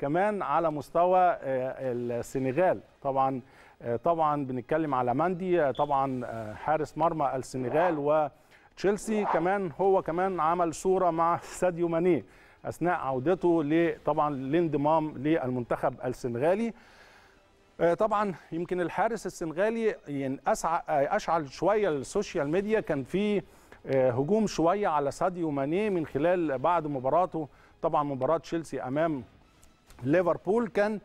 كمان على مستوى آه، السنغال طبعا آه، طبعا بنتكلم على ماندي آه، طبعا حارس مرمى السنغال وتشيلسي كمان هو كمان عمل صوره مع ساديو ماني اثناء عودته طبعا للانضمام للمنتخب السنغالي طبعا يمكن الحارس السنغالي اشعل شويه السوشيال ميديا كان في هجوم شويه على ساديو ماني من خلال بعد مباراته طبعا مباراه تشيلسي امام ليفربول كان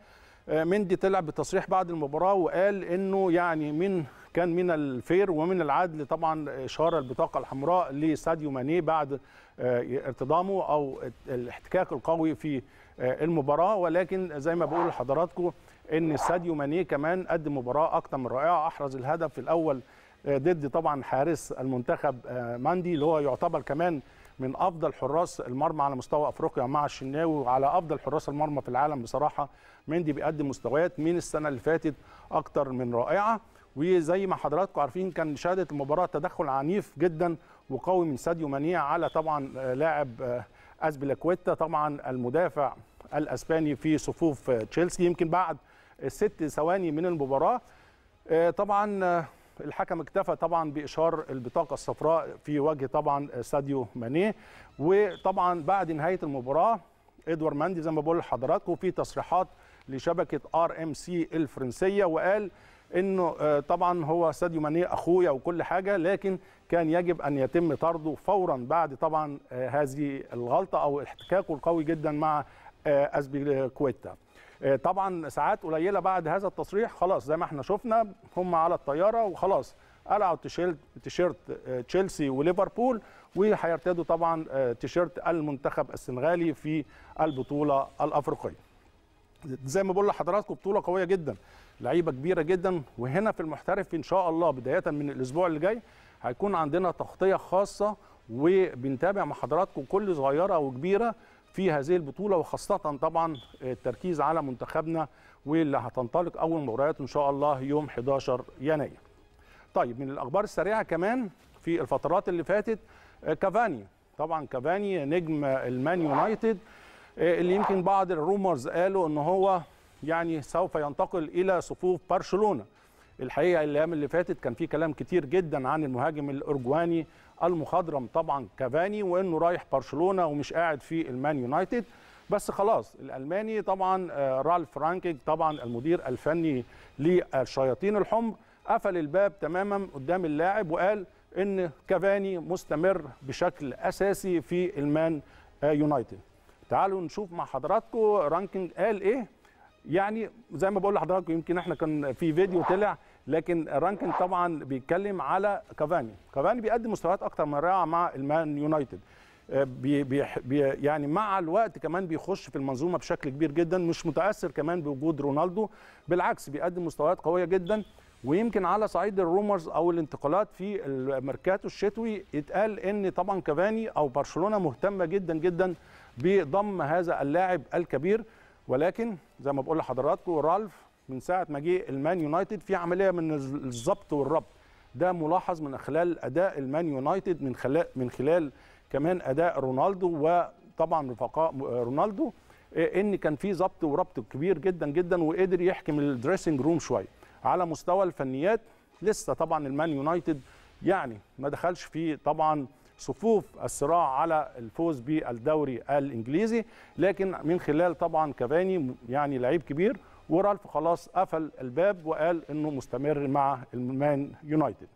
آه، مندي طلع بتصريح بعد المباراه وقال انه يعني من كان من الفير ومن العدل طبعا اشاره البطاقه الحمراء لساديو ماني بعد آه، ارتضامه او الاحتكاك القوي في آه، المباراه ولكن زي ما بقول لحضراتكم ان ساديو ماني كمان قدم مباراه اكثر من رائعه احرز الهدف الاول ضد طبعا حارس المنتخب آه، ماندي اللي هو يعتبر كمان من افضل حراس المرمى على مستوى افريقيا مع الشناوي وعلى افضل حراس المرمى في العالم بصراحه مندي بيقدم مستويات من السنه اللي فاتت اكتر من رائعه وزي ما حضراتكم عارفين كان شهاده المباراه تدخل عنيف جدا وقوي من ساديو مانيع على طبعا آه، لاعب آه، ازبيلاكويتا طبعا المدافع الاسباني في صفوف تشيلسي يمكن بعد ست ثواني من المباراه طبعا الحكم اكتفى طبعا باشهار البطاقه الصفراء في وجه طبعا ساديو ماني وطبعا بعد نهايه المباراه ادوار ماندي زي ما بقول لحضراتكم في تصريحات لشبكه ار ام سي الفرنسيه وقال انه آه، طبعا هو ساديو ماني اخويا وكل حاجه لكن كان يجب ان يتم طرده فورا بعد طبعا آه، هذه الغلطه او احتكاكه القوي جدا مع آه، ازبيليكويتا آه، طبعا ساعات قليله بعد هذا التصريح خلاص زي ما احنا شفنا هم على الطياره وخلاص قلعوا تيشيرت آه، تشيلسي وليفربول وهيرتدوا طبعا آه، تيشيرت المنتخب السنغالي في البطوله الافريقيه. زي ما بقول لحضراتكم بطوله قويه جدا لعيبه كبيره جدا وهنا في المحترف ان شاء الله بدايه من الاسبوع اللي جاي هيكون عندنا تغطيه خاصه وبنتابع مع حضراتكم كل صغيره وكبيره في هذه البطوله وخاصه طبعا آه، التركيز على منتخبنا واللي هتنطلق اول مباريات ان شاء الله يوم 11 يناير. طيب من الاخبار السريعه كمان في الفترات اللي فاتت آه، كافاني طبعا كافاني نجم المان يونايتد آه، اللي يمكن بعض الرومرز قالوا ان هو يعني سوف ينتقل الى صفوف برشلونه الحقيقه الايام اللي فاتت كان في كلام كتير جدا عن المهاجم الارجواني المخضرم طبعا كافاني وانه رايح برشلونه ومش قاعد في المان يونايتد بس خلاص الالماني طبعا آه، رالف رانكينج طبعا المدير الفني للشياطين الحمر قفل الباب تماما قدام اللاعب وقال ان كافاني مستمر بشكل اساسي في المان آه، يونايتد تعالوا نشوف مع حضراتكم رانكينج قال ايه يعني زي ما بقول لحضراتكم يمكن احنا كان في فيديو طلع لكن رانكن طبعا بيتكلم على كافاني كافاني بيقدم مستويات اكتر من رائعه مع المان يونايتد آه، بي بي يعني مع الوقت كمان بيخش في المنظومه بشكل كبير جدا مش متاثر كمان بوجود رونالدو بالعكس بيقدم مستويات قويه جدا ويمكن على صعيد الرومرز او الانتقالات في الميركاتو الشتوي اتقال ان طبعا كافاني او برشلونه مهتمه جدا جدا بضم هذا اللاعب الكبير ولكن زي ما بقول لحضراتكم رالف من ساعه ما جه المان يونايتد في عمليه من الضبط والربط ده ملاحظ من خلال اداء المان يونايتد من خلال من خلال كمان اداء رونالدو وطبعا رفقاء رونالدو ان كان في ضبط وربط كبير جدا جدا وقدر يحكم الدريسنج روم شويه على مستوى الفنيات لسه طبعا المان يونايتد يعني ما دخلش في طبعا صفوف الصراع على الفوز بالدوري الانجليزي لكن من خلال طبعا كافاني يعني لعيب كبير ورالف خلاص قفل الباب وقال انه مستمر مع المان يونايتد